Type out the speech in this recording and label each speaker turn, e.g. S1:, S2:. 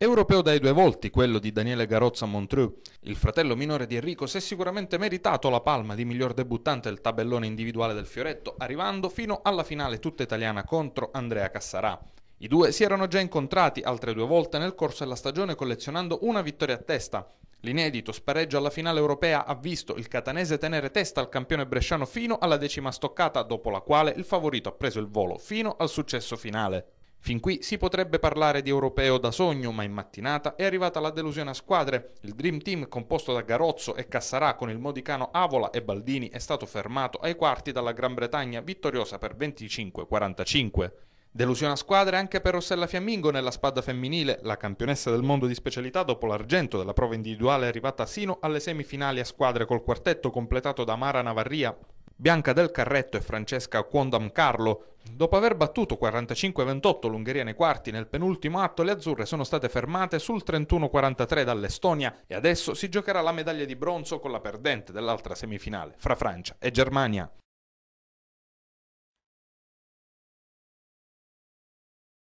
S1: Europeo dai due volti, quello di Daniele Garozza Montreux, il fratello minore di Enrico, si è sicuramente meritato la palma di miglior debuttante del tabellone individuale del Fioretto, arrivando fino alla finale tutta italiana contro Andrea Cassarà. I due si erano già incontrati altre due volte nel corso della stagione collezionando una vittoria a testa. L'inedito spareggio alla finale europea ha visto il catanese tenere testa al campione bresciano fino alla decima stoccata, dopo la quale il favorito ha preso il volo fino al successo finale. Fin qui si potrebbe parlare di europeo da sogno, ma in mattinata è arrivata la delusione a squadre. Il Dream Team, composto da Garozzo e Cassarà con il modicano Avola e Baldini, è stato fermato ai quarti dalla Gran Bretagna, vittoriosa per 25-45. Delusione a squadre anche per Rossella Fiammingo nella spada femminile, la campionessa del mondo di specialità dopo l'argento della prova individuale è arrivata sino alle semifinali a squadre col quartetto completato da Mara Navarria, Bianca del Carretto e Francesca Quondam Carlo. Dopo aver battuto 45-28 l'Ungheria nei quarti nel penultimo atto, le azzurre sono state fermate sul 31-43 dall'Estonia e adesso si giocherà la medaglia di bronzo con la perdente dell'altra semifinale fra Francia e Germania.